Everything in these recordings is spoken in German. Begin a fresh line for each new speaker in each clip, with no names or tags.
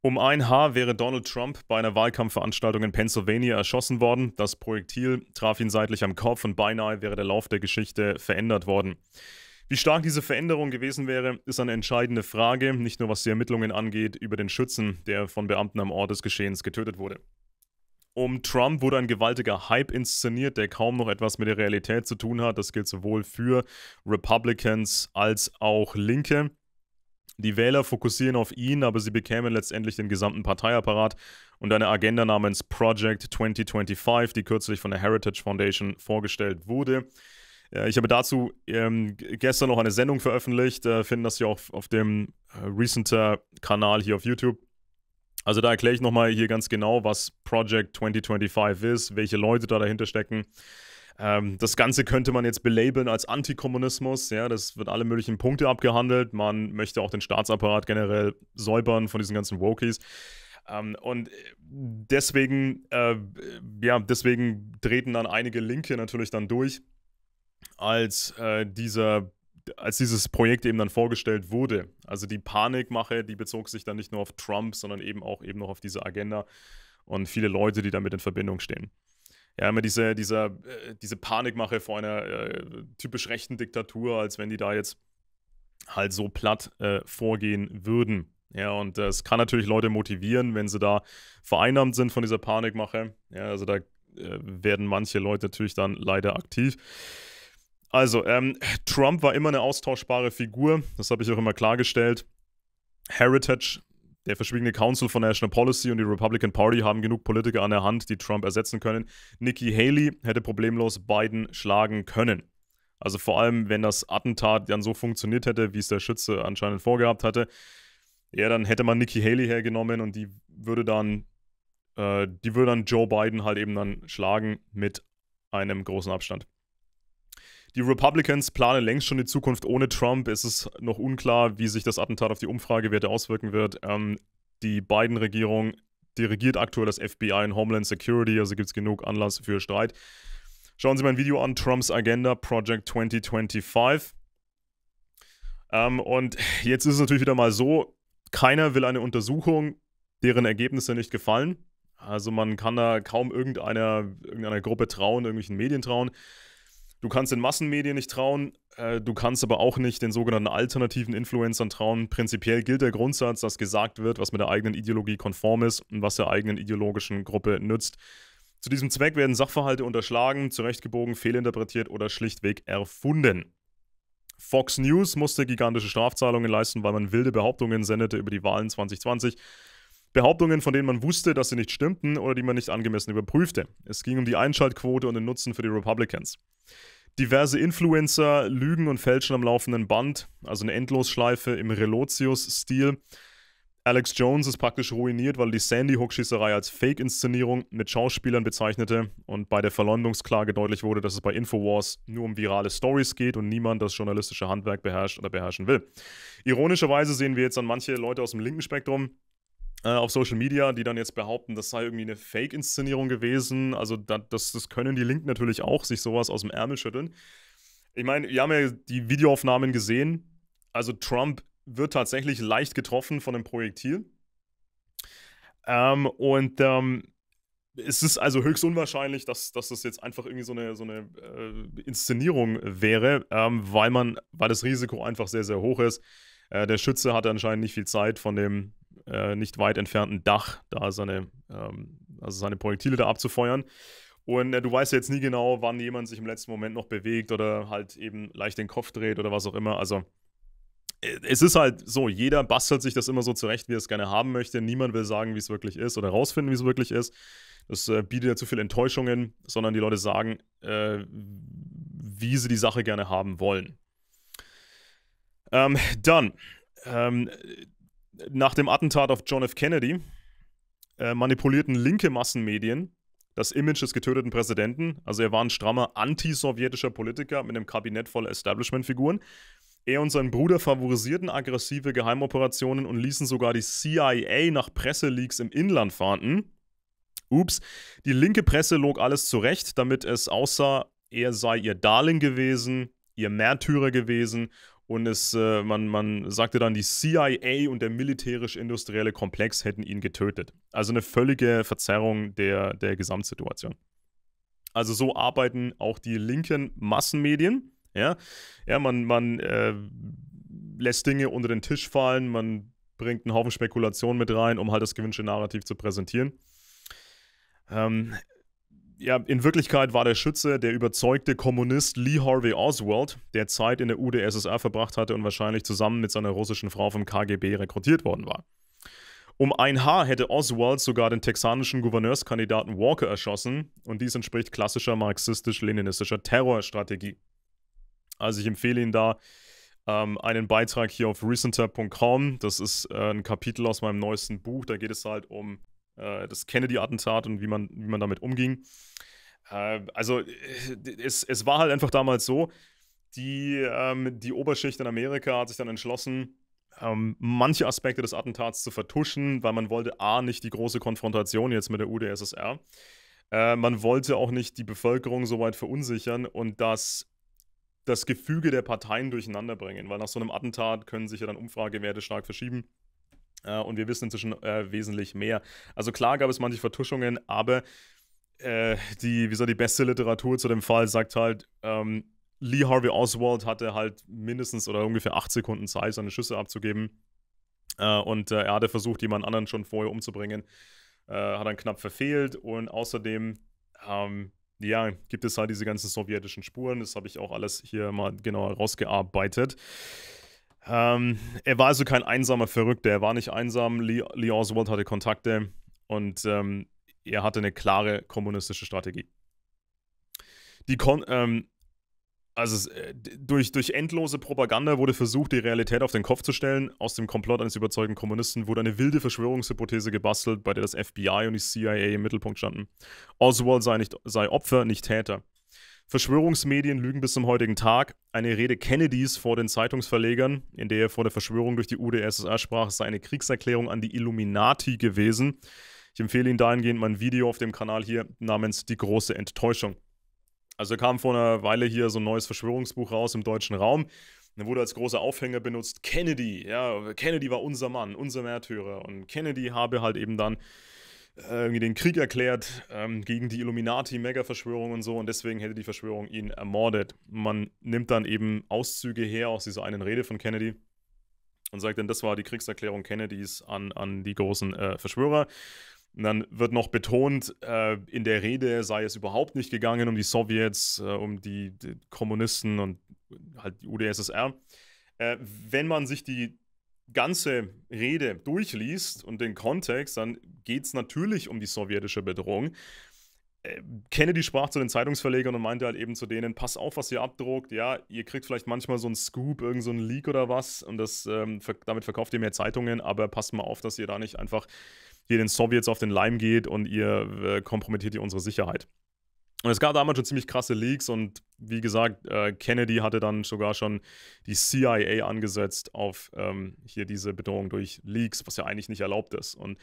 Um ein Haar wäre Donald Trump bei einer Wahlkampfveranstaltung in Pennsylvania erschossen worden. Das Projektil traf ihn seitlich am Kopf und beinahe wäre der Lauf der Geschichte verändert worden. Wie stark diese Veränderung gewesen wäre, ist eine entscheidende Frage, nicht nur was die Ermittlungen angeht über den Schützen, der von Beamten am Ort des Geschehens getötet wurde. Um Trump wurde ein gewaltiger Hype inszeniert, der kaum noch etwas mit der Realität zu tun hat. Das gilt sowohl für Republicans als auch Linke. Die Wähler fokussieren auf ihn, aber sie bekämen letztendlich den gesamten Parteiapparat und eine Agenda namens Project 2025, die kürzlich von der Heritage Foundation vorgestellt wurde. Äh, ich habe dazu ähm, gestern noch eine Sendung veröffentlicht, äh, finden das hier auch auf, dem äh, recenter Kanal hier auf YouTube. Also da erkläre ich nochmal hier ganz genau, was Project 2025 ist, welche Leute da dahinter stecken. Ähm, das Ganze könnte man jetzt belabeln als Antikommunismus. Ja, das wird alle möglichen Punkte abgehandelt. Man möchte auch den Staatsapparat generell säubern von diesen ganzen Wokies. Ähm, und äh, deswegen, äh, ja, deswegen treten dann einige Linke natürlich dann durch, als äh, dieser als dieses Projekt eben dann vorgestellt wurde. Also die Panikmache, die bezog sich dann nicht nur auf Trump, sondern eben auch eben noch auf diese Agenda und viele Leute, die damit in Verbindung stehen ja, immer diese, dieser, äh, diese Panikmache vor einer äh, typisch rechten Diktatur, als wenn die da jetzt halt so platt äh, vorgehen würden. Ja, und das kann natürlich Leute motivieren, wenn sie da vereinnahmt sind von dieser Panikmache. Ja, also da äh, werden manche Leute natürlich dann leider aktiv. Also, ähm, Trump war immer eine austauschbare Figur, das habe ich auch immer klargestellt. Heritage der verschwiegene Council for National Policy und die Republican Party haben genug Politiker an der Hand, die Trump ersetzen können. Nikki Haley hätte problemlos Biden schlagen können. Also vor allem, wenn das Attentat dann so funktioniert hätte, wie es der Schütze anscheinend vorgehabt hatte, ja, dann hätte man Nikki Haley hergenommen und die würde dann, äh, die würde dann Joe Biden halt eben dann schlagen mit einem großen Abstand. Die Republicans planen längst schon die Zukunft ohne Trump. Es ist noch unklar, wie sich das Attentat auf die Umfragewerte auswirken wird. Ähm, die Biden-Regierung dirigiert aktuell das FBI und Homeland Security, also gibt es genug Anlass für Streit. Schauen Sie mein Video an, Trumps Agenda Project 2025. Ähm, und jetzt ist es natürlich wieder mal so, keiner will eine Untersuchung, deren Ergebnisse nicht gefallen. Also man kann da kaum irgendeiner, irgendeiner Gruppe trauen, irgendwelchen Medien trauen. Du kannst den Massenmedien nicht trauen, äh, du kannst aber auch nicht den sogenannten alternativen Influencern trauen. Prinzipiell gilt der Grundsatz, dass gesagt wird, was mit der eigenen Ideologie konform ist und was der eigenen ideologischen Gruppe nützt. Zu diesem Zweck werden Sachverhalte unterschlagen, zurechtgebogen, fehlinterpretiert oder schlichtweg erfunden. Fox News musste gigantische Strafzahlungen leisten, weil man wilde Behauptungen sendete über die Wahlen 2020 Behauptungen, von denen man wusste, dass sie nicht stimmten oder die man nicht angemessen überprüfte. Es ging um die Einschaltquote und den Nutzen für die Republicans. Diverse Influencer lügen und fälschen am laufenden Band, also eine Endlosschleife im Relotius-Stil. Alex Jones ist praktisch ruiniert, weil die Sandy Hook-Schießerei als Fake-Inszenierung mit Schauspielern bezeichnete und bei der Verleumdungsklage deutlich wurde, dass es bei Infowars nur um virale Stories geht und niemand das journalistische Handwerk beherrscht oder beherrschen will. Ironischerweise sehen wir jetzt an manche Leute aus dem linken Spektrum, äh, auf Social Media, die dann jetzt behaupten, das sei irgendwie eine Fake-Inszenierung gewesen. Also das, das können die Linken natürlich auch, sich sowas aus dem Ärmel schütteln. Ich meine, wir haben ja die Videoaufnahmen gesehen. Also Trump wird tatsächlich leicht getroffen von dem Projektil. Ähm, und ähm, es ist also höchst unwahrscheinlich, dass, dass das jetzt einfach irgendwie so eine, so eine äh, Inszenierung wäre, ähm, weil, man, weil das Risiko einfach sehr, sehr hoch ist. Äh, der Schütze hatte anscheinend nicht viel Zeit von dem äh, nicht weit entfernten Dach da seine, ähm, also seine Projektile da abzufeuern. Und äh, du weißt ja jetzt nie genau, wann jemand sich im letzten Moment noch bewegt oder halt eben leicht den Kopf dreht oder was auch immer. Also äh, es ist halt so, jeder bastelt sich das immer so zurecht, wie er es gerne haben möchte. Niemand will sagen, wie es wirklich ist oder herausfinden, wie es wirklich ist. Das äh, bietet ja zu viel Enttäuschungen, sondern die Leute sagen, äh, wie sie die Sache gerne haben wollen. Ähm, dann, ähm, nach dem Attentat auf John F. Kennedy äh, manipulierten linke Massenmedien das Image des getöteten Präsidenten. Also er war ein strammer antisowjetischer Politiker mit einem Kabinett voller Establishment-Figuren. Er und sein Bruder favorisierten aggressive Geheimoperationen und ließen sogar die CIA nach Presseleaks im Inland fahnden. Ups, die linke Presse log alles zurecht, damit es aussah, er sei ihr Darling gewesen, ihr Märtyrer gewesen und es, äh, man, man sagte dann, die CIA und der militärisch-industrielle Komplex hätten ihn getötet. Also eine völlige Verzerrung der, der Gesamtsituation. Also so arbeiten auch die linken Massenmedien. Ja, ja man, man äh, lässt Dinge unter den Tisch fallen, man bringt einen Haufen Spekulationen mit rein, um halt das gewünschte Narrativ zu präsentieren. Ähm, ja, in Wirklichkeit war der Schütze der überzeugte Kommunist Lee Harvey Oswald, der Zeit in der UdSSR verbracht hatte und wahrscheinlich zusammen mit seiner russischen Frau vom KGB rekrutiert worden war. Um ein Haar hätte Oswald sogar den texanischen Gouverneurskandidaten Walker erschossen und dies entspricht klassischer marxistisch-leninistischer Terrorstrategie. Also ich empfehle Ihnen da ähm, einen Beitrag hier auf recenter.com. Das ist äh, ein Kapitel aus meinem neuesten Buch. Da geht es halt um äh, das Kennedy-Attentat und wie man, wie man damit umging. Ähm, also äh, es, es war halt einfach damals so, die, ähm, die Oberschicht in Amerika hat sich dann entschlossen, ähm, manche Aspekte des Attentats zu vertuschen, weil man wollte A, nicht die große Konfrontation jetzt mit der UdSSR. Äh, man wollte auch nicht die Bevölkerung so weit verunsichern und das, das Gefüge der Parteien durcheinander bringen, weil nach so einem Attentat können sich ja dann Umfragewerte stark verschieben. Äh, und wir wissen inzwischen äh, wesentlich mehr. Also klar gab es manche Vertuschungen, aber äh, die, wie soll die beste Literatur zu dem Fall sagt halt, ähm, Lee Harvey Oswald hatte halt mindestens oder ungefähr acht Sekunden Zeit, seine Schüsse abzugeben. Äh, und äh, er hatte versucht, jemand anderen schon vorher umzubringen. hat dann knapp verfehlt und außerdem ähm, ja, gibt es halt diese ganzen sowjetischen Spuren. Das habe ich auch alles hier mal genauer rausgearbeitet. Ähm, er war also kein einsamer Verrückter, er war nicht einsam. Lee, Oswald hatte Kontakte und ähm, er hatte eine klare kommunistische Strategie. Die Kon ähm, also äh, durch, durch endlose Propaganda wurde versucht, die Realität auf den Kopf zu stellen. Aus dem Komplott eines überzeugten Kommunisten wurde eine wilde Verschwörungshypothese gebastelt, bei der das FBI und die CIA im Mittelpunkt standen. Oswald sei, nicht, sei Opfer, nicht Täter. Verschwörungsmedien lügen bis zum heutigen Tag. Eine Rede Kennedys vor den Zeitungsverlegern, in der er vor der Verschwörung durch die UdSSR sprach, sei eine Kriegserklärung an die Illuminati gewesen. Ich empfehle Ihnen dahingehend mein Video auf dem Kanal hier namens Die große Enttäuschung. Also kam vor einer Weile hier so ein neues Verschwörungsbuch raus im deutschen Raum. Dann wurde als großer Aufhänger benutzt Kennedy. Ja, Kennedy war unser Mann, unser Märtyrer. Und Kennedy habe halt eben dann irgendwie den Krieg erklärt ähm, gegen die Illuminati, Mega-Verschwörung und so und deswegen hätte die Verschwörung ihn ermordet. Man nimmt dann eben Auszüge her aus dieser einen Rede von Kennedy und sagt dann, das war die Kriegserklärung Kennedys an, an die großen äh, Verschwörer. Und dann wird noch betont, äh, in der Rede sei es überhaupt nicht gegangen um die Sowjets, äh, um die, die, Kommunisten und halt die UdSSR. Äh, wenn man sich die ganze Rede durchliest und den Kontext, dann geht es natürlich um die sowjetische Bedrohung. Äh, Kennedy sprach zu den Zeitungsverlegern und meinte halt eben zu denen, pass auf, was ihr abdruckt, ja, ihr kriegt vielleicht manchmal so einen Scoop, irgendeinen so Leak oder was und das, ähm, damit verkauft ihr mehr Zeitungen, aber passt mal auf, dass ihr da nicht einfach hier den Sowjets auf den Leim geht und ihr äh, kompromittiert ihr unsere Sicherheit. Und es gab damals schon ziemlich krasse Leaks und wie gesagt, äh, Kennedy hatte dann sogar schon die CIA angesetzt auf ähm, hier diese Bedrohung durch Leaks, was ja eigentlich nicht erlaubt ist. Und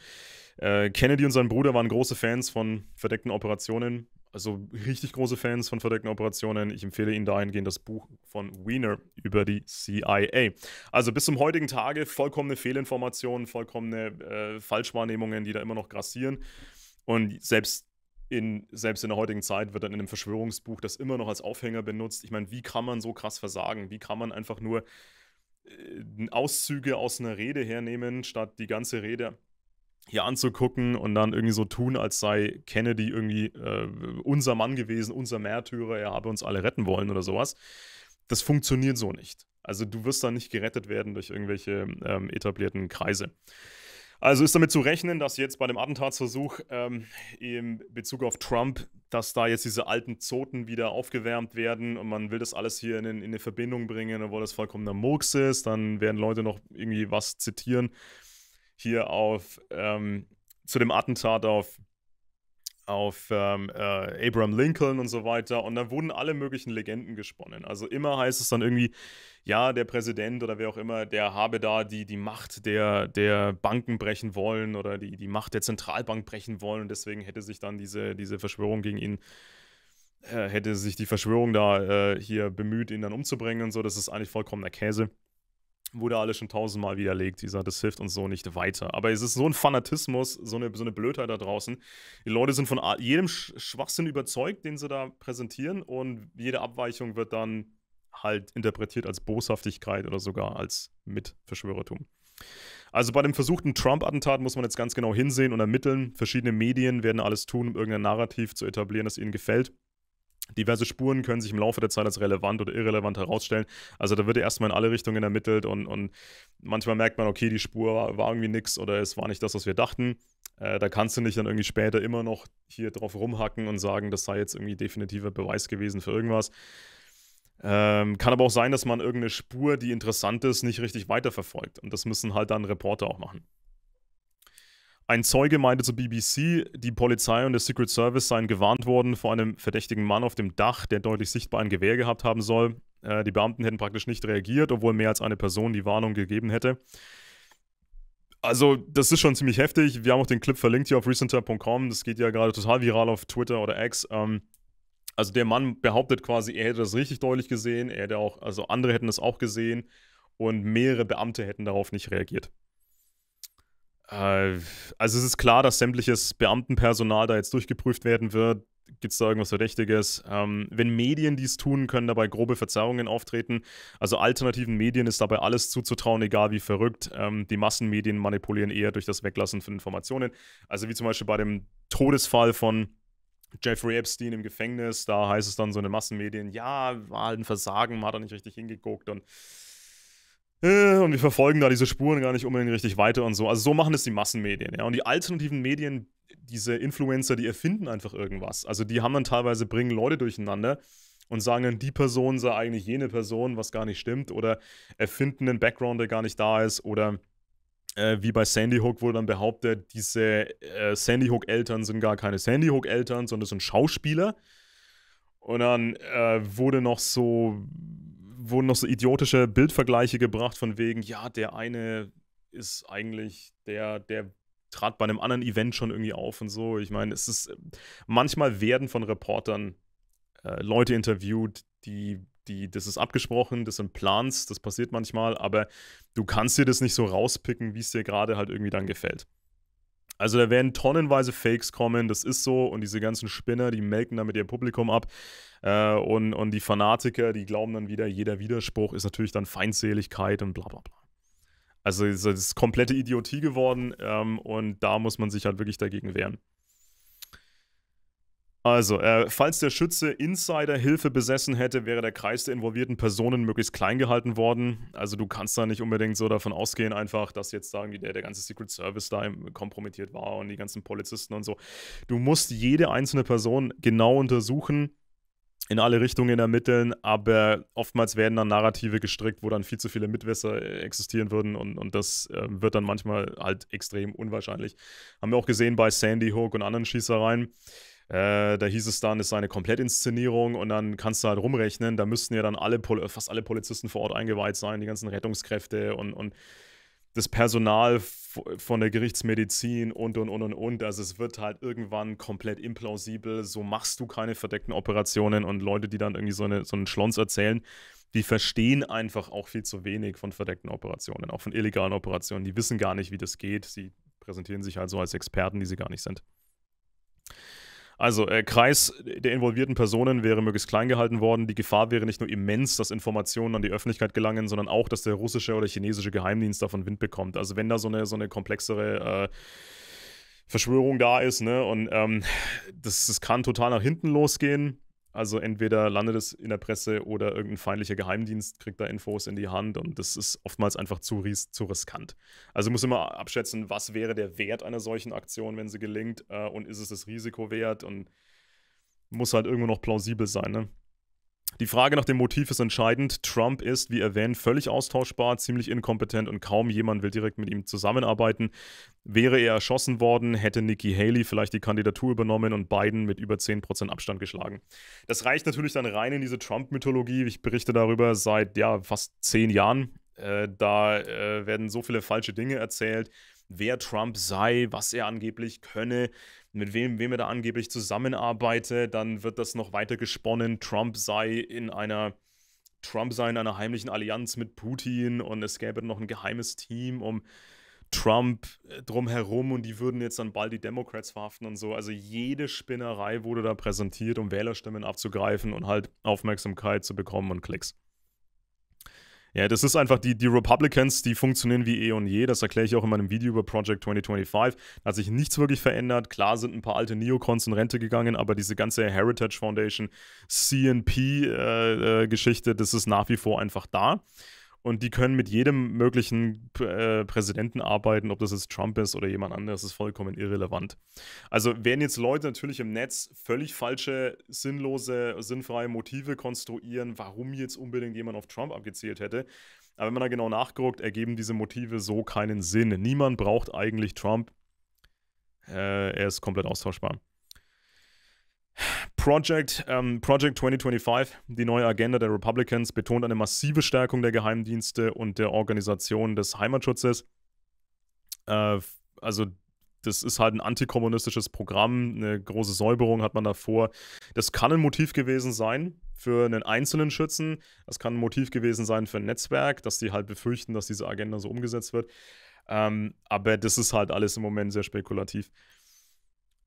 äh, Kennedy und sein Bruder waren große Fans von verdeckten Operationen, also richtig große Fans von verdeckten Operationen. Ich empfehle Ihnen dahingehend das Buch von Wiener über die CIA. Also bis zum heutigen Tage vollkommene Fehlinformationen, vollkommene äh, Falschwahrnehmungen, die da immer noch grassieren. Und selbst in, selbst in der heutigen Zeit wird dann in einem Verschwörungsbuch das immer noch als Aufhänger benutzt. Ich meine, wie kann man so krass versagen? Wie kann man einfach nur äh, Auszüge aus einer Rede hernehmen, statt die ganze Rede hier anzugucken und dann irgendwie so tun, als sei Kennedy irgendwie äh, unser Mann gewesen, unser Märtyrer, er habe uns alle retten wollen oder sowas. Das funktioniert so nicht. Also du wirst da nicht gerettet werden durch irgendwelche ähm, etablierten Kreise. Also ist damit zu rechnen, dass jetzt bei dem Attentatsversuch ähm, in Bezug auf Trump, dass da jetzt diese alten Zoten wieder aufgewärmt werden und man will das alles hier in, in eine Verbindung bringen, obwohl das vollkommener Murks ist. Dann werden Leute noch irgendwie was zitieren hier auf ähm, zu dem Attentat auf auf ähm, äh, Abraham Lincoln und so weiter. Und da wurden alle möglichen Legenden gesponnen. Also immer heißt es dann irgendwie, ja, der Präsident oder wer auch immer, der habe da die, die Macht der, der Banken brechen wollen oder die, die Macht der Zentralbank brechen wollen. Und deswegen hätte sich dann diese, diese Verschwörung gegen ihn, äh, hätte sich die Verschwörung da äh, hier bemüht, ihn dann umzubringen und so. Das ist eigentlich vollkommener Käse wurde alles schon tausendmal widerlegt. Dieser, das hilft uns so nicht weiter. Aber es ist so ein Fanatismus, so eine, so eine Blödheit da draußen. Die Leute sind von jedem Schwachsinn überzeugt, den sie da präsentieren, und jede Abweichung wird dann halt interpretiert als Boshaftigkeit oder sogar als Mitverschwörertum. Also bei dem versuchten Trump-Attentat muss man jetzt ganz genau hinsehen und ermitteln. Verschiedene Medien werden alles tun, um irgendein Narrativ zu etablieren, das ihnen gefällt. Diverse Spuren können sich im Laufe der Zeit als relevant oder irrelevant herausstellen. Also da wird erstmal in alle Richtungen ermittelt und, und manchmal merkt man, okay, die Spur war, war irgendwie nix oder es war nicht das, was wir dachten. Äh, da kannst du nicht dann irgendwie später immer noch hier drauf rumhacken und sagen, das sei jetzt irgendwie definitiver Beweis gewesen für irgendwas. Ähm, kann aber auch sein, dass man irgendeine Spur, die interessant ist, nicht richtig weiterverfolgt. Und das müssen halt dann Reporter auch machen. Ein Zeuge meinte zur BBC, die Polizei und der Secret Service seien gewarnt worden vor einem verdächtigen Mann auf dem Dach, der deutlich sichtbar ein Gewehr gehabt haben soll. Äh, die Beamten hätten praktisch nicht reagiert, obwohl mehr als eine Person die Warnung gegeben hätte. Also, das ist schon ziemlich heftig. Wir haben auch den Clip verlinkt hier auf recenter.com. Das geht ja gerade total viral auf Twitter oder X. Ähm, also, der Mann behauptet quasi, er hätte das richtig deutlich gesehen. Er hätte auch, also andere hätten das auch gesehen. Und mehrere Beamte hätten darauf nicht reagiert. Äh, also es ist klar, dass sämtliches Beamtenpersonal da jetzt durchgeprüft werden wird. Gibt es da irgendwas Verdächtiges? Ähm, wenn Medien dies tun, können dabei grobe Verzerrungen auftreten. Also alternativen Medien ist dabei alles zuzutrauen, egal wie verrückt. Ähm, die Massenmedien manipulieren eher durch das Weglassen von Informationen. Also wie zum Beispiel bei dem Todesfall von Jeffrey Epstein im Gefängnis, da heißt es dann so in den Massenmedien, ja, war halt ein Versagen, man hat da nicht richtig hingeguckt und äh, und wir verfolgen da diese Spuren gar nicht unbedingt richtig weiter und so. Also so machen es die Massenmedien, ja. Und die alternativen Medien, diese Influencer, die erfinden einfach irgendwas. Also die haben dann teilweise, bringen Leute durcheinander und sagen dann, die Person sei eigentlich jene Person, was gar nicht stimmt. Oder erfinden einen Background, der gar nicht da ist. Oder äh, wie bei Sandy Hook wurde dann behauptet, diese äh, Sandy Hook-Eltern sind gar keine Sandy Hook-Eltern, sondern sind Schauspieler. Und dann äh, wurde noch so wurden noch so idiotische Bildvergleiche gebracht von wegen, ja, der eine ist eigentlich der, der trat bei einem anderen Event schon irgendwie auf und so. Ich meine, es ist, manchmal werden von Reportern äh, Leute interviewt, die, die, das ist abgesprochen, das sind Plans, das passiert manchmal, aber du kannst dir das nicht so rauspicken, wie es dir gerade halt irgendwie dann gefällt. Also da werden tonnenweise Fakes kommen, das ist so. Und diese ganzen Spinner, die melken damit ihr Publikum ab. Äh, und, und die Fanatiker, die glauben dann wieder, jeder Widerspruch ist natürlich dann Feindseligkeit und bla bla bla. Also das ist komplette Idiotie geworden ähm, und da muss man sich halt wirklich dagegen wehren. Also, äh, falls der Schütze Insider-Hilfe besessen hätte, wäre der Kreis der involvierten Personen möglichst klein gehalten worden. Also du kannst da nicht unbedingt so davon ausgehen, einfach, dass jetzt sagen die, der, der ganze Secret Service da kompromittiert war und die ganzen Polizisten und so. Du musst jede einzelne Person genau untersuchen in alle Richtungen ermitteln, aber oftmals werden dann Narrative gestrickt, wo dann viel zu viele Mitwässer äh, existieren würden und, und das äh, wird dann manchmal halt extrem unwahrscheinlich. Haben wir auch gesehen bei Sandy Hook und anderen Schießereien. Äh, da hieß es dann, es sei eine Komplettinszenierung und dann kannst du halt rumrechnen, da müssten ja dann alle, fast alle Polizisten vor Ort eingeweiht sein, die ganzen Rettungskräfte und, und das Personal von der Gerichtsmedizin und, und, und, und, und. Also es wird halt irgendwann komplett implausibel. So machst du keine verdeckten Operationen und Leute, die dann irgendwie so, eine, so einen Schlons erzählen, die verstehen einfach auch viel zu wenig von verdeckten Operationen, auch von illegalen Operationen. Die wissen gar nicht, wie das geht. Sie präsentieren sich halt so als Experten, die sie gar nicht sind. Also äh, Kreis der involvierten Personen wäre möglichst klein gehalten worden. Die Gefahr wäre nicht nur immens, dass Informationen an die Öffentlichkeit gelangen, sondern auch, dass der russische oder chinesische Geheimdienst davon Wind bekommt. Also wenn da so eine, so eine komplexere äh, Verschwörung da ist, ne? Und ähm, das, das kann total nach hinten losgehen. Also entweder landet es in der Presse oder irgendein feindlicher Geheimdienst kriegt da Infos in die Hand und das ist oftmals einfach zu, ries zu riskant. Also muss immer abschätzen, was wäre der Wert einer solchen Aktion, wenn sie gelingt äh, und ist es das Risiko wert und muss halt irgendwo noch plausibel sein. Ne? Die Frage nach dem Motiv ist entscheidend. Trump ist, wie erwähnt, völlig austauschbar, ziemlich inkompetent und kaum jemand will direkt mit ihm zusammenarbeiten. Wäre er erschossen worden, hätte Nikki Haley vielleicht die Kandidatur übernommen und Biden mit über 10% Abstand geschlagen. Das reicht natürlich dann rein in diese Trump-Mythologie. Ich berichte darüber seit ja, fast zehn Jahren. Äh, da äh, werden so viele falsche Dinge erzählt wer Trump sei, was er angeblich könne, mit wem, wem er da angeblich zusammenarbeite. Dann wird das noch weiter gesponnen. Trump sei in einer Trump sei in einer heimlichen Allianz mit Putin und es gäbe noch ein geheimes Team um Trump äh, drumherum und die würden jetzt dann bald die Democrats verhaften und so. Also jede Spinnerei wurde da präsentiert, um Wählerstimmen abzugreifen und halt Aufmerksamkeit zu bekommen und Klicks. Ja, das ist einfach die, die Republicans, die funktionieren wie eh und je. Das erkläre ich auch in meinem Video über Project 2025. Da hat sich nichts wirklich verändert. Klar sind ein paar alte Neocons in Rente gegangen, aber diese ganze Heritage Foundation, CNP-Geschichte, äh, äh, das ist nach wie vor einfach da. Und die können mit jedem möglichen äh, Präsidenten arbeiten, ob das jetzt Trump ist oder jemand anderes, ist vollkommen irrelevant. Also werden jetzt Leute natürlich im Netz völlig falsche, sinnlose, sinnfreie Motive konstruieren, warum jetzt unbedingt jemand auf Trump abgezielt hätte. Aber wenn man da genau nachguckt, ergeben diese Motive so keinen Sinn. Niemand braucht eigentlich Trump. Äh, er ist komplett austauschbar. Project, ähm, Project 2025, die neue Agenda der Republicans, betont eine massive Stärkung der Geheimdienste und der Organisation des Heimatschutzes. Äh, also das ist halt ein antikommunistisches Programm, eine große Säuberung hat man davor. Das kann ein Motiv gewesen sein für einen einzelnen Schützen, das kann ein Motiv gewesen sein für ein Netzwerk, dass die halt befürchten, dass diese Agenda so umgesetzt wird. Ähm, aber das ist halt alles im Moment sehr spekulativ.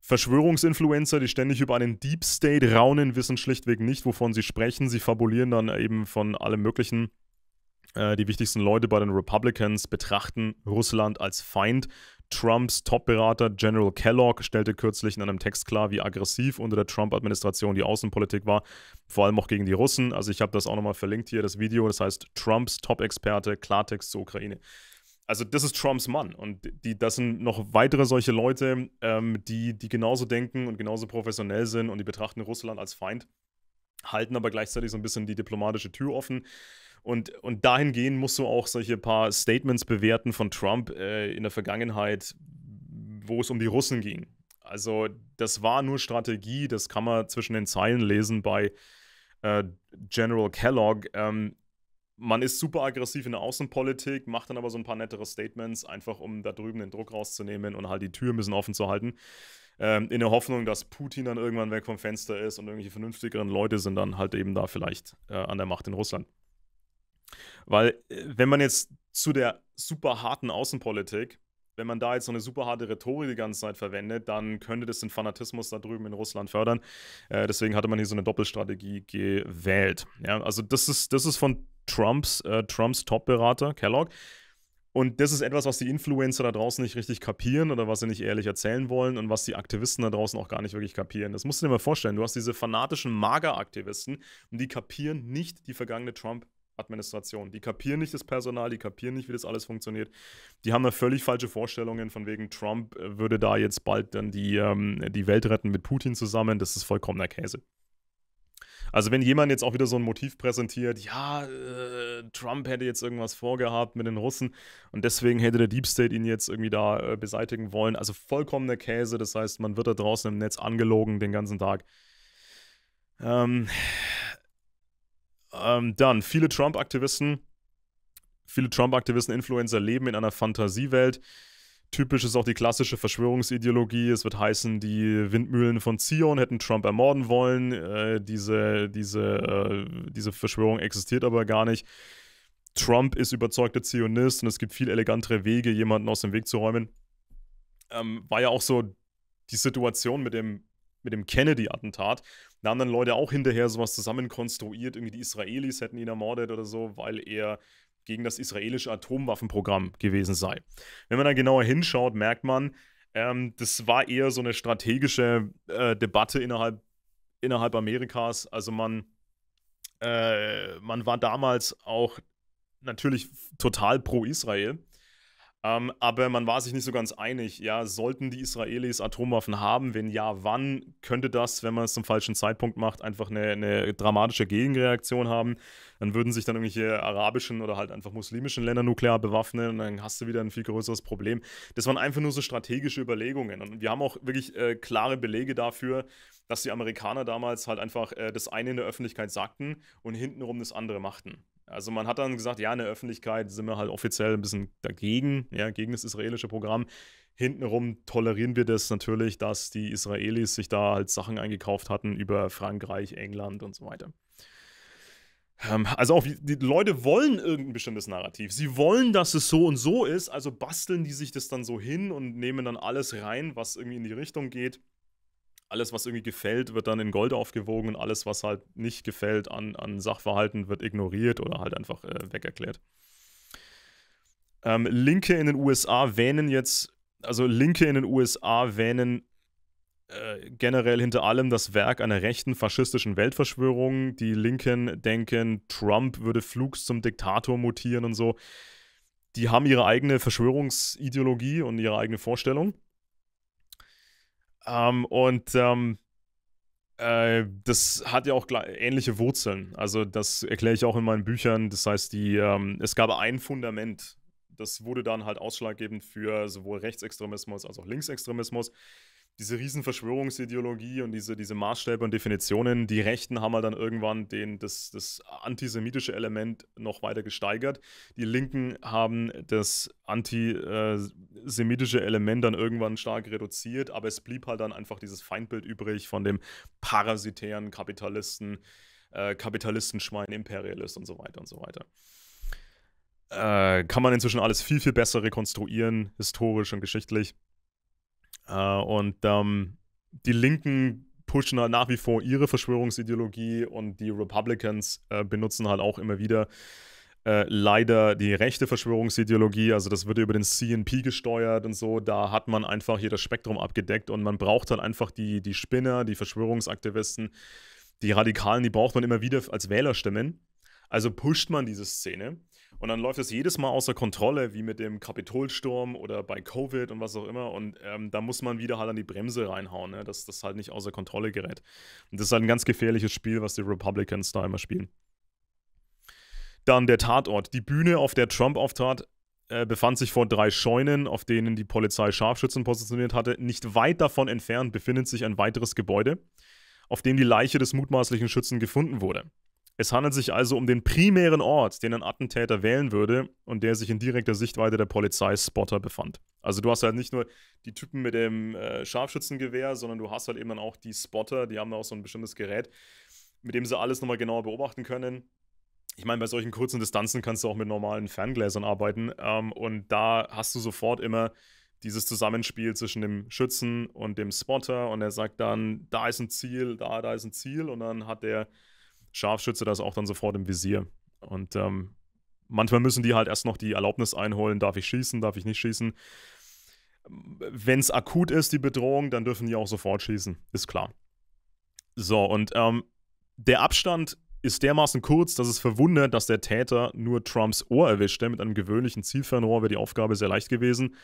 Verschwörungsinfluencer, die ständig über einen Deep State raunen, wissen schlichtweg nicht, wovon sie sprechen. Sie fabulieren dann eben von allem Möglichen. Äh, die wichtigsten Leute bei den Republicans betrachten Russland als Feind. Trumps Top-Berater General Kellogg stellte kürzlich in einem Text klar, wie aggressiv unter der Trump-Administration die Außenpolitik war, vor allem auch gegen die Russen. Also ich habe das auch nochmal verlinkt hier, das Video, das heißt Trumps Top-Experte, Klartext zur Ukraine also das ist Trumps Mann. Und die, das sind noch weitere solche Leute, ähm, die, die genauso denken und genauso professionell sind und die betrachten Russland als Feind, halten aber gleichzeitig so ein bisschen die diplomatische Tür offen. Und, und dahingehend musst du auch solche paar Statements bewerten von Trump äh, in der Vergangenheit, wo es um die Russen ging. Also das war nur Strategie, das kann man zwischen den Zeilen lesen bei äh, General Kellogg. Ähm, man ist super aggressiv in der Außenpolitik, macht dann aber so ein paar nettere Statements, einfach um da drüben den Druck rauszunehmen und halt die Tür ein bisschen offen zu halten. Ähm, in der Hoffnung, dass Putin dann irgendwann weg vom Fenster ist und irgendwelche vernünftigeren Leute sind dann halt eben da vielleicht äh, an der Macht in Russland. Weil, äh, wenn man jetzt zu der super harten Außenpolitik, wenn man da jetzt so eine super harte Rhetorik die ganze Zeit verwendet, dann könnte das den Fanatismus da drüben in Russland fördern. Äh, deswegen hatte man hier so eine Doppelstrategie gewählt. Ja, also das ist, das ist von Trumps, äh, Trumps Top-Berater, Kellogg. Und das ist etwas, was die Influencer da draußen nicht richtig kapieren oder was sie nicht ehrlich erzählen wollen und was die Aktivisten da draußen auch gar nicht wirklich kapieren. Das musst du dir mal vorstellen. Du hast diese fanatischen Mager-Aktivisten und die kapieren nicht die vergangene Trump Administration. Die kapieren nicht das Personal, die kapieren nicht, wie das alles funktioniert. Die haben da völlig falsche Vorstellungen, von wegen Trump äh, würde da jetzt bald dann die, ähm, die Welt retten mit Putin zusammen. Das ist vollkommener Käse. Also wenn jemand jetzt auch wieder so ein Motiv präsentiert, ja, äh, Trump hätte jetzt irgendwas vorgehabt mit den Russen und deswegen hätte der Deep State ihn jetzt irgendwie da äh, beseitigen wollen. Also vollkommener Käse, das heißt, man wird da draußen im Netz angelogen den ganzen Tag. Ähm, ähm, dann, viele Trump-Aktivisten, viele Trump-Aktivisten, Influencer leben in einer Fantasiewelt, Typisch ist auch die klassische Verschwörungsideologie. Es wird heißen, die Windmühlen von Zion hätten Trump ermorden wollen. Äh, diese, diese, äh, diese Verschwörung existiert aber gar nicht. Trump ist überzeugter Zionist und es gibt viel elegantere Wege, jemanden aus dem Weg zu räumen. Ähm, war ja auch so die Situation mit dem, mit dem Kennedy-Attentat. Da haben dann Leute auch hinterher sowas zusammenkonstruiert. Irgendwie die Israelis hätten ihn ermordet oder so, weil er gegen das israelische Atomwaffenprogramm gewesen sei. Wenn man da genauer hinschaut, merkt man, ähm, das war eher so eine strategische äh, Debatte innerhalb, innerhalb Amerikas. Also man, äh, man war damals auch natürlich total pro Israel. Ähm, aber man war sich nicht so ganz einig. Ja, sollten die Israelis Atomwaffen haben? Wenn ja, wann? Könnte das, wenn man es zum falschen Zeitpunkt macht, einfach eine, eine, dramatische Gegenreaktion haben? Dann würden sich dann irgendwelche arabischen oder halt einfach muslimischen Länder nuklear bewaffnen und dann hast du wieder ein viel größeres Problem. Das waren einfach nur so strategische Überlegungen. Und wir haben auch wirklich äh, klare Belege dafür, dass die Amerikaner damals halt einfach äh, das eine in der Öffentlichkeit sagten und hintenrum das andere machten. Also man hat dann gesagt, ja, in der Öffentlichkeit sind wir halt offiziell ein bisschen dagegen, ja, gegen das israelische Programm. Hintenrum tolerieren wir das natürlich, dass die Israelis sich da halt Sachen eingekauft hatten über Frankreich, England und so weiter. Ähm, also auch die Leute wollen irgendein bestimmtes Narrativ. Sie wollen, dass es so und so ist, also basteln die sich das dann so hin und nehmen dann alles rein, was irgendwie in die Richtung geht alles, was irgendwie gefällt, wird dann in Gold aufgewogen und alles, was halt nicht gefällt an, an Sachverhalten, wird ignoriert oder halt einfach äh, wegerklärt. Ähm, Linke in den USA wähnen jetzt, also Linke in den USA wähnen äh, generell hinter allem das Werk einer rechten faschistischen Weltverschwörung. Die Linken denken, Trump würde flugs zum Diktator mutieren und so. Die haben ihre eigene Verschwörungsideologie und ihre eigene Vorstellung. Ähm, und ähm, äh, das hat ja auch ähnliche Wurzeln. Also das erkläre ich auch in meinen Büchern. Das heißt, die, ähm, es gab ein Fundament. Das wurde dann halt ausschlaggebend für sowohl Rechtsextremismus als auch Linksextremismus diese Riesenverschwörungsideologie und diese, diese Maßstäbe und Definitionen, die Rechten haben halt dann irgendwann den, das, das antisemitische Element noch weiter gesteigert. Die Linken haben das antisemitische Element dann irgendwann stark reduziert, aber es blieb halt dann einfach dieses Feindbild übrig von dem parasitären Kapitalisten, äh, Kapitalistenschwein, Imperialist und so weiter und so weiter. Äh, kann man inzwischen alles viel, viel besser rekonstruieren, historisch und geschichtlich. Äh, und ähm, die Linken pushen halt nach wie vor ihre Verschwörungsideologie und die Republicans äh, benutzen halt auch immer wieder äh, leider die rechte Verschwörungsideologie. Also das wird über den CNP gesteuert und so. Da hat man einfach hier das Spektrum abgedeckt und man braucht halt einfach die, die Spinner, die Verschwörungsaktivisten, die Radikalen, die braucht man immer wieder als Wählerstimmen. Also pusht man diese Szene. Und dann läuft es jedes Mal außer Kontrolle, wie mit dem Kapitolsturm oder bei Covid und was auch immer. Und ähm, da muss man wieder halt an die Bremse reinhauen, ne? dass das halt nicht außer Kontrolle gerät. Und das ist halt ein ganz gefährliches Spiel, was die Republicans da immer spielen. Dann der Tatort. Die Bühne, auf der Trump auftrat, äh, befand sich vor drei Scheunen, auf denen die Polizei Scharfschützen positioniert hatte. Nicht weit davon entfernt befindet sich ein weiteres Gebäude, auf dem die Leiche des mutmaßlichen Schützen gefunden wurde. Es handelt sich also um den primären Ort, den ein Attentäter wählen würde und der sich in direkter Sichtweite der Polizeispotter befand. Also du hast halt nicht nur die Typen mit dem äh, Scharfschützengewehr, sondern du hast halt eben dann auch die Spotter, die haben da auch so ein bestimmtes Gerät, mit dem sie alles nochmal genauer beobachten können. Ich meine, bei solchen kurzen Distanzen kannst du auch mit normalen Ferngläsern arbeiten ähm, und da hast du sofort immer dieses Zusammenspiel zwischen dem Schützen und dem Spotter und er sagt dann, da ist ein Ziel, da, da ist ein Ziel und dann hat der Scharfschütze da ist auch dann sofort im Visier. Und ähm, manchmal müssen die halt erst noch die Erlaubnis einholen, darf ich schießen, darf ich nicht schießen. Wenn es akut ist, die Bedrohung, dann dürfen die auch sofort schießen, ist klar. So, und ähm, der Abstand ist dermaßen kurz, dass es verwundert, dass der Täter nur Trumps Ohr erwischte. Mit einem gewöhnlichen Zielfernrohr wäre die Aufgabe sehr leicht gewesen.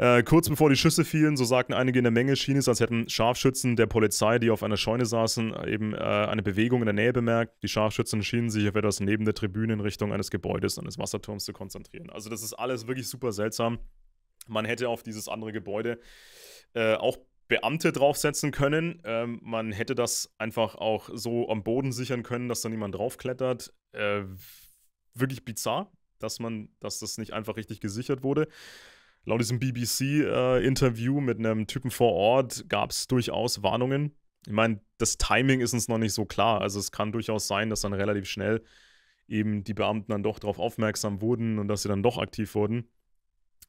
Äh, kurz bevor die Schüsse fielen, so sagten einige in der Menge, schien es, als hätten Scharfschützen der Polizei, die auf einer Scheune saßen, eben äh, eine Bewegung in der Nähe bemerkt. Die Scharfschützen schienen sich auf etwas neben der Tribüne in Richtung eines Gebäudes, eines Wasserturms zu konzentrieren. Also das ist alles wirklich super seltsam. Man hätte auf dieses andere Gebäude äh, auch Beamte draufsetzen können. Ähm, man hätte das einfach auch so am Boden sichern können, dass da niemand draufklettert. Äh, wirklich bizarr, dass man, dass das nicht einfach richtig gesichert wurde. Laut diesem BBC-Interview äh, mit einem Typen vor Ort gab es durchaus Warnungen. Ich meine, das Timing ist uns noch nicht so klar. Also es kann durchaus sein, dass dann relativ schnell eben die Beamten dann doch darauf aufmerksam wurden und dass sie dann doch aktiv wurden.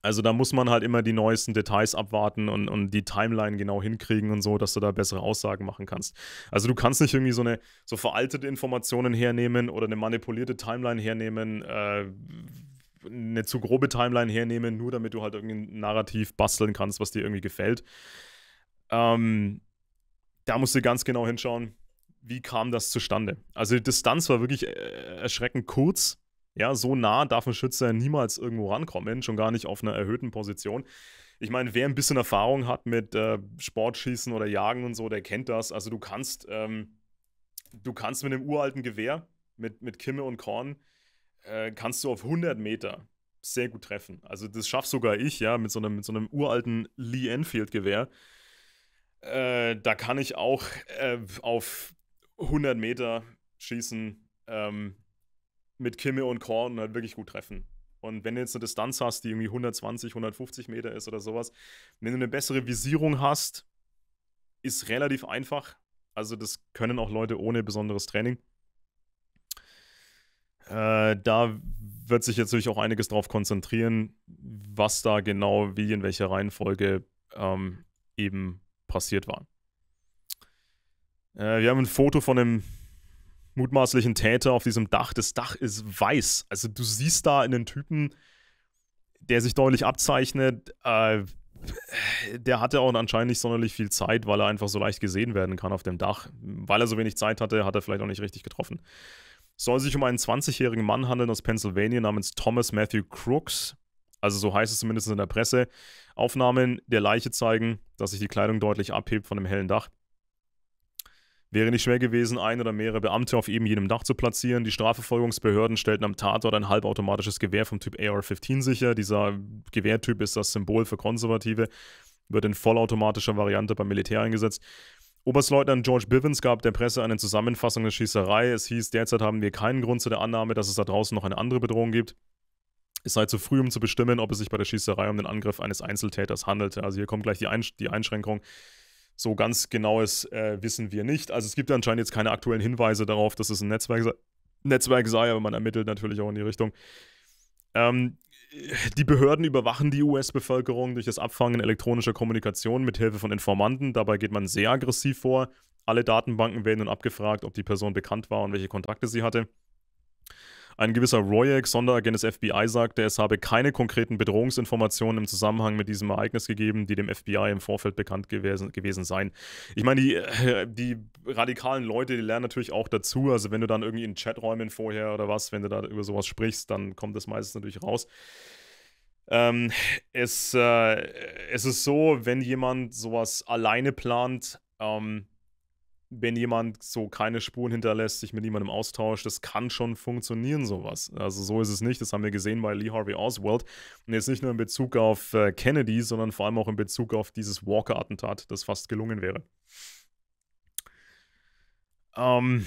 Also da muss man halt immer die neuesten Details abwarten und, und die Timeline genau hinkriegen und so, dass du da bessere Aussagen machen kannst. Also du kannst nicht irgendwie so eine so veraltete Informationen hernehmen oder eine manipulierte Timeline hernehmen, äh, eine zu grobe Timeline hernehmen, nur damit du halt irgendwie ein Narrativ basteln kannst, was dir irgendwie gefällt. Ähm, da musst du ganz genau hinschauen, wie kam das zustande. Also die Distanz war wirklich äh, erschreckend kurz. Ja, so nah darf ein Schütze niemals irgendwo rankommen, schon gar nicht auf einer erhöhten Position. Ich meine, wer ein bisschen Erfahrung hat mit äh, Sportschießen oder Jagen und so, der kennt das. Also du kannst, ähm, du kannst mit einem uralten Gewehr, mit, mit Kimme und Korn, äh, kannst du auf 100 Meter sehr gut treffen. Also das schafft sogar ich, ja, mit so einem, mit so einem uralten Lee Enfield-Gewehr. Äh, da kann ich auch äh, auf 100 Meter schießen ähm, mit Kimme und Korn und halt wirklich gut treffen. Und wenn du jetzt eine Distanz hast, die irgendwie 120, 150 Meter ist oder sowas, wenn du eine bessere Visierung hast, ist relativ einfach. Also das können auch Leute ohne besonderes Training. Äh, da wird sich jetzt natürlich auch einiges darauf konzentrieren, was da genau, wie, in welcher Reihenfolge ähm, eben passiert war. Äh, wir haben ein Foto von dem mutmaßlichen Täter auf diesem Dach. Das Dach ist weiß. Also du siehst da einen Typen, der sich deutlich abzeichnet. Äh, der hatte auch anscheinend nicht sonderlich viel Zeit, weil er einfach so leicht gesehen werden kann auf dem Dach. Weil er so wenig Zeit hatte, hat er vielleicht auch nicht richtig getroffen. Soll sich um einen 20-jährigen Mann handeln aus Pennsylvania namens Thomas Matthew Crooks. Also so heißt es zumindest in der Presse. Aufnahmen der Leiche zeigen, dass sich die Kleidung deutlich abhebt von dem hellen Dach. Wäre nicht schwer gewesen, ein oder mehrere Beamte auf eben jenem Dach zu platzieren. Die Strafverfolgungsbehörden stellten am Tatort ein halbautomatisches Gewehr vom Typ AR-15 sicher. Dieser Gewehrtyp ist das Symbol für Konservative, wird in vollautomatischer Variante beim Militär eingesetzt. Oberstleutnant George Bivens gab der Presse eine Zusammenfassung der Schießerei. Es hieß, derzeit haben wir keinen Grund zu der Annahme, dass es da draußen noch eine andere Bedrohung gibt. Es sei zu früh, um zu bestimmen, ob es sich bei der Schießerei um den Angriff eines Einzeltäters handelte. Also hier kommt gleich die, Einsch die Einschränkung. So ganz genaues äh, wissen wir nicht. Also es gibt anscheinend jetzt keine aktuellen Hinweise darauf, dass es ein Netzwerk Netzwerk sei aber man ermittelt natürlich auch in die Richtung. Ähm, die Behörden überwachen die US-Bevölkerung durch das Abfangen elektronischer Kommunikation mit Hilfe von Informanten. Dabei geht man sehr aggressiv vor. Alle Datenbanken werden nun abgefragt, ob die Person bekannt war und welche Kontakte sie hatte. Ein gewisser Royek, Sonderagent des FBI, sagte, es habe keine konkreten Bedrohungsinformationen im Zusammenhang mit diesem Ereignis gegeben, die dem FBI im Vorfeld bekannt gewesen, gewesen seien. Ich meine, die, äh, die radikalen Leute, die lernen natürlich auch dazu. Also wenn du dann irgendwie in Chaträumen vorher oder was, wenn du da über sowas sprichst, dann kommt das meistens natürlich raus. Ähm, es, äh, es ist so, wenn jemand sowas alleine plant, ähm, wenn jemand so keine Spuren hinterlässt, sich mit niemandem austauscht, das kann schon funktionieren, sowas. Also so ist es nicht. Das haben wir gesehen bei Lee Harvey Oswald. Und jetzt nicht nur in Bezug auf äh, Kennedy, sondern vor allem auch in Bezug auf dieses Walker-Attentat, das fast gelungen wäre. Ähm,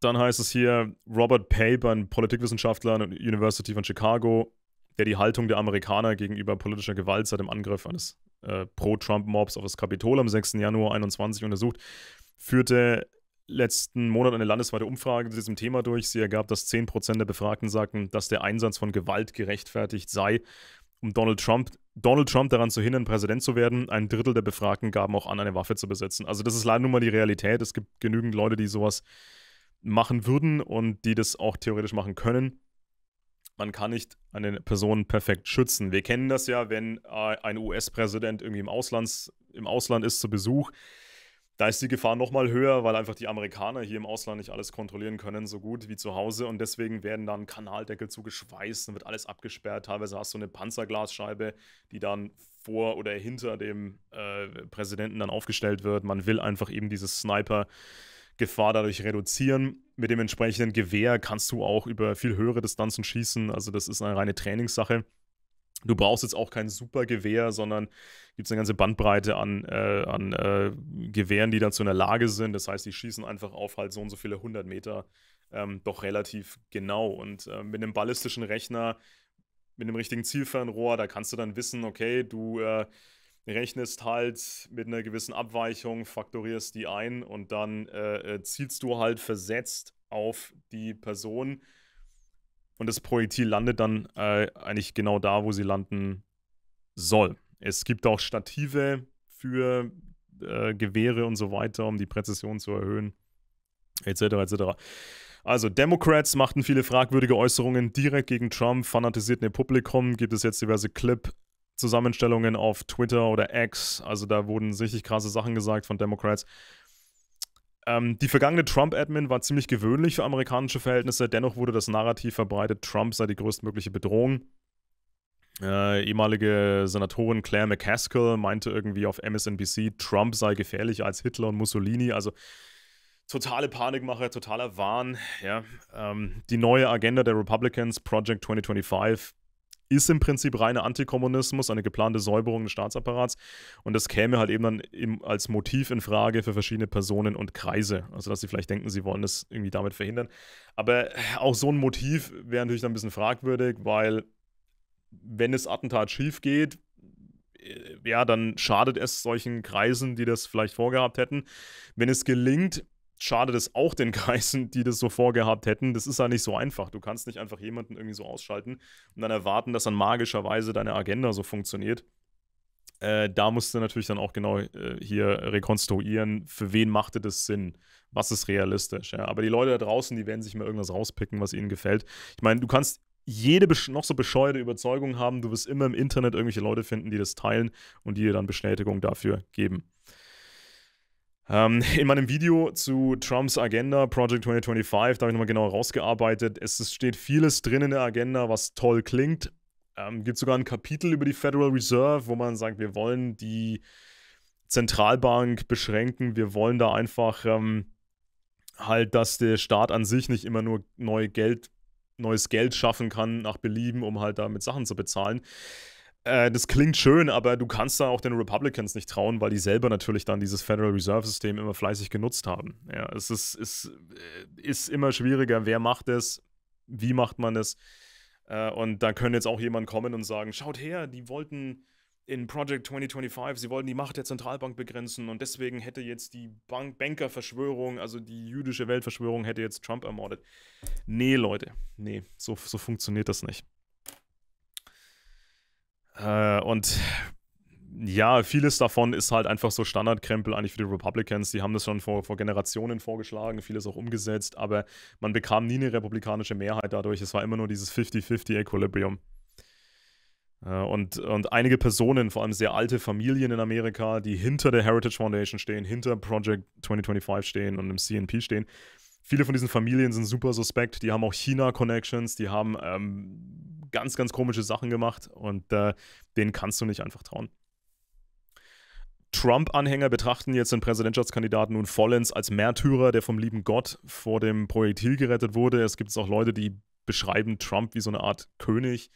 dann heißt es hier, Robert Pape, ein Politikwissenschaftler an der University von Chicago, der die Haltung der Amerikaner gegenüber politischer Gewalt seit dem Angriff eines äh, Pro-Trump-Mobs auf das Kapitol am 6. Januar 2021 untersucht, führte letzten Monat eine landesweite Umfrage zu diesem Thema durch. Sie ergab, dass 10% der Befragten sagten, dass der Einsatz von Gewalt gerechtfertigt sei, um Donald Trump, Donald Trump daran zu hindern, Präsident zu werden. Ein Drittel der Befragten gaben auch an, eine Waffe zu besitzen. Also das ist leider nun mal die Realität. Es gibt genügend Leute, die sowas machen würden und die das auch theoretisch machen können man kann nicht eine Person perfekt schützen. Wir kennen das ja, wenn äh, ein US-Präsident irgendwie im, Auslands, im Ausland ist zu Besuch, da ist die Gefahr nochmal höher, weil einfach die Amerikaner hier im Ausland nicht alles kontrollieren können, so gut wie zu Hause. Und deswegen werden dann Kanaldeckel zugeschweißt und wird alles abgesperrt. Teilweise hast du eine Panzerglasscheibe, die dann vor oder hinter dem äh, Präsidenten dann aufgestellt wird. Man will einfach eben diese Sniper-Gefahr dadurch reduzieren mit dem entsprechenden Gewehr kannst du auch über viel höhere Distanzen schießen. Also das ist eine reine Trainingssache. Du brauchst jetzt auch kein Supergewehr, sondern gibt es eine ganze Bandbreite an, äh, an äh, Gewehren, die dazu in der Lage sind. Das heißt, die schießen einfach auf halt so und so viele hundert Meter ähm, doch relativ genau. Und äh, mit einem ballistischen Rechner, mit einem richtigen Zielfernrohr, da kannst du dann wissen, okay, du äh, rechnest halt mit einer gewissen Abweichung, faktorierst die ein und dann äh, äh, zielst du halt versetzt auf die Person und das Projektil landet dann äh, eigentlich genau da, wo sie landen soll. Es gibt auch Stative für äh, Gewehre und so weiter, um die Präzision zu erhöhen, etc. etc. Also, Democrats machten viele fragwürdige Äußerungen direkt gegen Trump, fanatisierten ihr Publikum. Gibt es jetzt diverse Clip, Zusammenstellungen auf Twitter oder X. Also da wurden richtig krasse Sachen gesagt von Democrats. Ähm, die vergangene Trump-Admin war ziemlich gewöhnlich für amerikanische Verhältnisse. Dennoch wurde das Narrativ verbreitet, Trump sei die größtmögliche Bedrohung. Äh, ehemalige Senatorin Claire McCaskill meinte irgendwie auf MSNBC, Trump sei gefährlicher als Hitler und Mussolini. Also totale Panikmache, totaler Wahn. Ja. Ähm, die neue Agenda der Republicans, Project 2025, ist im Prinzip reiner Antikommunismus, eine geplante Säuberung des Staatsapparats. Und das käme halt eben dann im, als Motiv in Frage für verschiedene Personen und Kreise. Also, dass sie vielleicht denken, sie wollen das irgendwie damit verhindern. Aber auch so ein Motiv wäre natürlich dann ein bisschen fragwürdig, weil, wenn das Attentat schief geht, äh, ja, dann schadet es solchen Kreisen, die das vielleicht vorgehabt hätten. Wenn es gelingt, schadet es auch den Kreisen, die das so vorgehabt hätten. Das ist halt nicht so einfach. Du kannst nicht einfach jemanden irgendwie so ausschalten und dann erwarten, dass dann magischerweise deine Agenda so funktioniert. Äh, da musst du natürlich dann auch genau äh, hier rekonstruieren, für wen machte das Sinn, was ist realistisch. Ja? Aber die Leute da draußen, die werden sich mal irgendwas rauspicken, was ihnen gefällt. Ich meine, du kannst jede noch so bescheuerte Überzeugung haben, du wirst immer im Internet irgendwelche Leute finden, die das teilen und die dir dann Bestätigung dafür geben. Ähm, in meinem Video zu Trumps Agenda, Project 2025, da habe ich nochmal genau rausgearbeitet. Es, steht vieles drin in der Agenda, was toll klingt. Ähm, gibt sogar ein Kapitel über die Federal Reserve, wo man sagt, wir wollen die Zentralbank beschränken, wir wollen da einfach ähm, halt, dass der Staat an sich nicht immer nur neu Geld, neues Geld schaffen kann nach Belieben, um halt damit Sachen zu bezahlen. Äh, das klingt schön, aber du kannst da auch den Republicans nicht trauen, weil die selber natürlich dann dieses Federal Reserve System immer fleißig genutzt haben. Ja, es ist, es äh, ist immer schwieriger, wer macht es, wie macht man es. Äh, und da können jetzt auch jemand kommen und sagen, schaut her, die wollten in Project 2025, sie wollten die Macht der Zentralbank begrenzen und deswegen hätte jetzt die Bank Bankerverschwörung, also die jüdische Weltverschwörung, hätte jetzt Trump ermordet. Nee, Leute, nee, so, so funktioniert das nicht. Äh, und ja, vieles davon ist halt einfach so Standardkrempel eigentlich für die Republicans. Die haben das schon vor, vor Generationen vorgeschlagen, vieles auch umgesetzt, aber man bekam nie eine republikanische Mehrheit dadurch. Es war immer nur dieses 50-50-Equilibrium. Äh, und, und einige Personen, vor allem sehr alte Familien in Amerika, die hinter der Heritage Foundation stehen, hinter Project 2025 stehen und im CNP stehen, viele von diesen Familien sind super suspekt. Die haben auch China-Connections, die haben ähm, ganz, ganz komische Sachen gemacht und äh, denen kannst du nicht einfach trauen. Trump-Anhänger betrachten jetzt den Präsidentschaftskandidaten nun vollends als Märtyrer, der vom lieben Gott vor dem Projektil gerettet wurde. Es gibt auch Leute, die beschreiben Trump wie so eine Art König.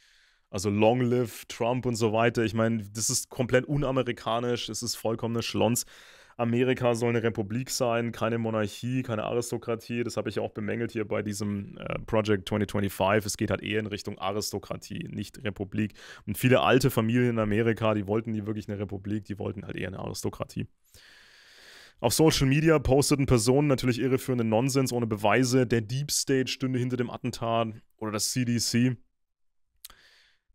Also Long Live Trump und so weiter. Ich meine, das ist komplett unamerikanisch, es ist vollkommener Schlons. Amerika soll eine Republik sein, keine Monarchie, keine Aristokratie. Das habe ich auch bemängelt hier bei diesem äh, Project 2025. Es geht halt eher in Richtung Aristokratie, nicht Republik. Und viele alte Familien in Amerika, die wollten nie wirklich eine Republik, die wollten halt eher eine Aristokratie. Auf Social Media posteten Personen natürlich irreführenden Nonsens ohne Beweise. Der Deep State stünde hinter dem Attentat oder das CDC.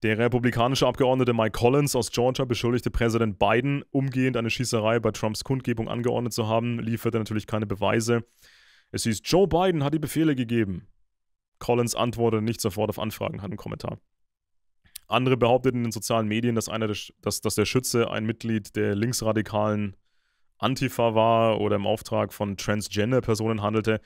Der republikanische Abgeordnete Mike Collins aus Georgia beschuldigte Präsident Biden, umgehend eine Schießerei bei Trumps Kundgebung angeordnet zu haben, lieferte natürlich keine Beweise. Es hieß, Joe Biden hat die Befehle gegeben. Collins antwortete nicht sofort auf Anfragen, hat einen Kommentar. Andere behaupteten in den sozialen Medien, dass, einer der, dass, dass der Schütze ein Mitglied der linksradikalen Antifa war oder im Auftrag von Transgender-Personen handelte.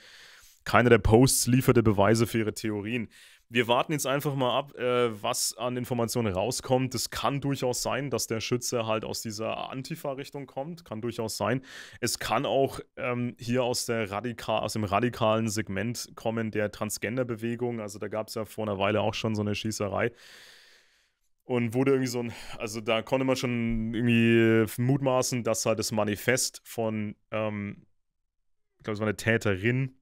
Keiner der Posts lieferte Beweise für ihre Theorien. Wir warten jetzt einfach mal ab, äh, was an Informationen rauskommt. Es kann durchaus sein, dass der Schütze halt aus dieser Antifa-Richtung kommt. Kann durchaus sein. Es kann auch ähm, hier aus, der Radikal aus dem radikalen Segment kommen der Transgender-Bewegung. Also da gab es ja vor einer Weile auch schon so eine Schießerei und wurde irgendwie so ein, also da konnte man schon irgendwie mutmaßen, dass halt das Manifest von, ähm, ich glaube, es war eine Täterin,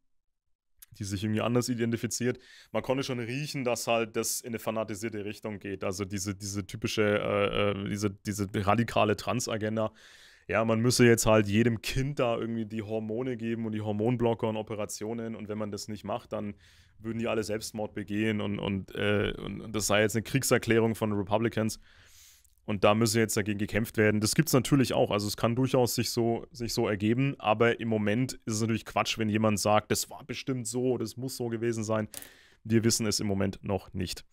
die sich irgendwie anders identifiziert. Man konnte schon riechen, dass halt das in eine fanatisierte Richtung geht. Also diese, diese typische, äh, äh, diese, diese radikale Transagenda. Ja, man müsse jetzt halt jedem Kind da irgendwie die Hormone geben und die Hormonblocker und Operationen. Und wenn man das nicht macht, dann würden die alle Selbstmord begehen und, und, äh, und das sei jetzt eine Kriegserklärung von Republicans. Und da müsse jetzt dagegen gekämpft werden. Das gibt es natürlich auch. Also es kann durchaus sich so, sich so ergeben. Aber im Moment ist es natürlich Quatsch, wenn jemand sagt, das war bestimmt so, das muss so gewesen sein. Wir wissen es im Moment noch nicht.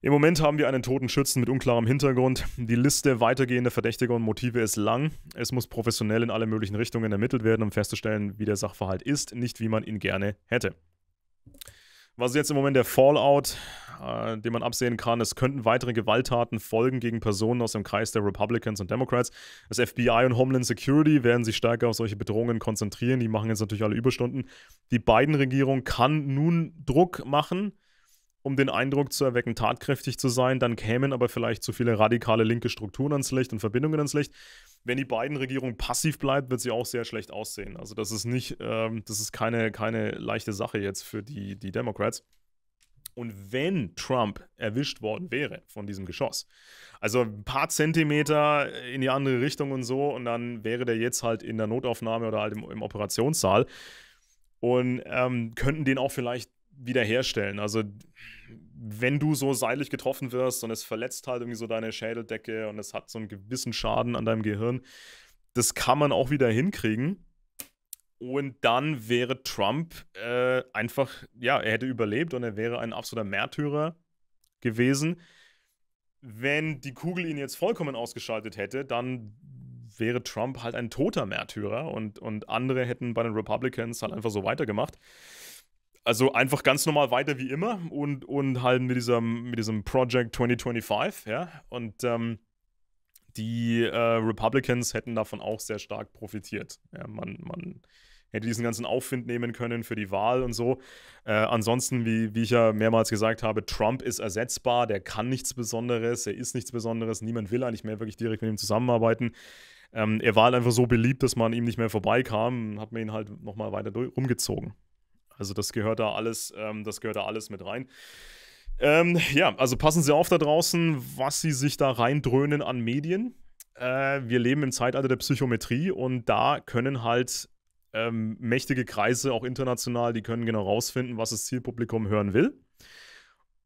Im Moment haben wir einen toten Schützen mit unklarem Hintergrund. Die Liste weitergehender Verdächtiger und Motive ist lang. Es muss professionell in alle möglichen Richtungen ermittelt werden, um festzustellen, wie der Sachverhalt ist, nicht wie man ihn gerne hätte. Was jetzt im Moment der Fallout, äh, den man absehen kann, es könnten weitere Gewalttaten folgen gegen Personen aus dem Kreis der Republicans und Democrats. Das FBI und Homeland Security werden sich stärker auf solche Bedrohungen konzentrieren. Die machen jetzt natürlich alle Überstunden. Die Biden-Regierung kann nun Druck machen, um den Eindruck zu erwecken, tatkräftig zu sein. Dann kämen aber vielleicht zu viele radikale linke Strukturen ans Licht und Verbindungen ans Licht wenn die beiden Regierungen passiv bleibt, wird sie auch sehr schlecht aussehen. Also das ist nicht, ähm, das ist keine, keine leichte Sache jetzt für die, die Democrats. Und wenn Trump erwischt worden wäre von diesem Geschoss, also ein paar Zentimeter in die andere Richtung und so, und dann wäre der jetzt halt in der Notaufnahme oder halt im, im Operationssaal und ähm, könnten den auch vielleicht wiederherstellen. Also wenn du so seitlich getroffen wirst und es verletzt halt irgendwie so deine Schädeldecke und es hat so einen gewissen Schaden an deinem Gehirn, das kann man auch wieder hinkriegen. Und dann wäre Trump äh, einfach, ja, er hätte überlebt und er wäre ein absoluter Märtyrer gewesen. Wenn die Kugel ihn jetzt vollkommen ausgeschaltet hätte, dann wäre Trump halt ein toter Märtyrer und, und andere hätten bei den Republicans halt einfach so weitergemacht also einfach ganz normal weiter wie immer und, und halt mit diesem, mit diesem Project 2025, ja. Und ähm, die äh, Republicans hätten davon auch sehr stark profitiert. Ja, man, man hätte diesen ganzen Aufwind nehmen können für die Wahl und so. Äh, ansonsten, wie, wie ich ja mehrmals gesagt habe, Trump ist ersetzbar, der kann nichts Besonderes, er ist nichts Besonderes, niemand will eigentlich mehr wirklich direkt mit ihm zusammenarbeiten. Ähm, er war halt einfach so beliebt, dass man ihm nicht mehr vorbeikam, hat man ihn halt nochmal weiter rumgezogen. Also das gehört da alles, ähm, das gehört da alles mit rein. Ähm, ja, also passen Sie auf da draußen, was Sie sich da reindröhnen an Medien. Äh, wir leben im Zeitalter der Psychometrie und da können halt ähm, mächtige Kreise, auch international, die können genau rausfinden, was das Zielpublikum hören will.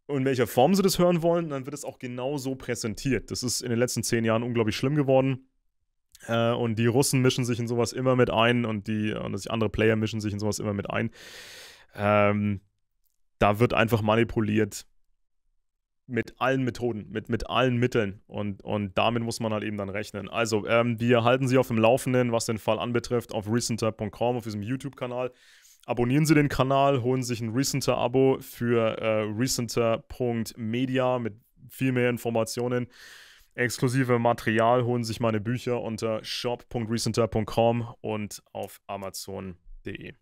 Und in welcher Form sie das hören wollen, dann wird es auch genau so präsentiert. Das ist in den letzten zehn Jahren unglaublich schlimm geworden. Äh, und die Russen mischen sich in sowas immer mit ein und die und andere Player mischen sich in sowas immer mit ein. Ähm, da wird einfach manipuliert mit allen Methoden, mit, mit allen Mitteln. Und, und damit muss man halt eben dann rechnen. Also, ähm, wir halten Sie auf dem Laufenden, was den Fall anbetrifft, auf recenter.com, auf diesem YouTube-Kanal. Abonnieren Sie den Kanal, holen sich ein Recenter-Abo für äh, recenter.media mit viel mehr Informationen. Exklusive Material holen sich meine Bücher unter shop.recenter.com und auf amazon.de.